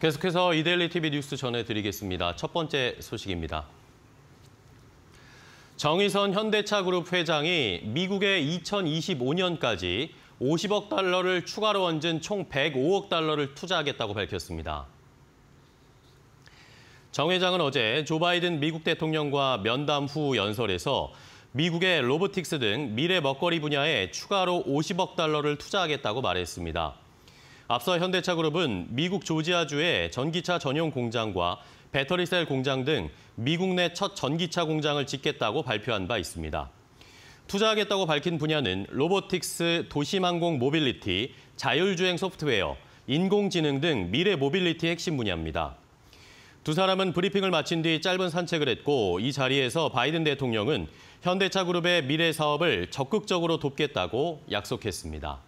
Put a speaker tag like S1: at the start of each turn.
S1: 계속해서 이데일리 TV 뉴스 전해드리겠습니다. 첫 번째 소식입니다. 정의선 현대차그룹 회장이 미국의 2025년까지 50억 달러를 추가로 얹은 총 105억 달러를 투자하겠다고 밝혔습니다. 정 회장은 어제 조 바이든 미국 대통령과 면담 후 연설에서 미국의 로보틱스 등 미래 먹거리 분야에 추가로 50억 달러를 투자하겠다고 말했습니다. 앞서 현대차그룹은 미국 조지아주의 전기차 전용 공장과 배터리셀 공장 등 미국 내 첫 전기차 공장을 짓겠다고 발표한 바 있습니다. 투자하겠다고 밝힌 분야는 로보틱스, 도심항공 모빌리티, 자율주행 소프트웨어, 인공지능 등 미래 모빌리티 핵심 분야입니다. 두 사람은 브리핑을 마친 뒤 짧은 산책을 했고 이 자리에서 바이든 대통령은 현대차그룹의 미래 사업을 적극적으로 돕겠다고 약속했습니다.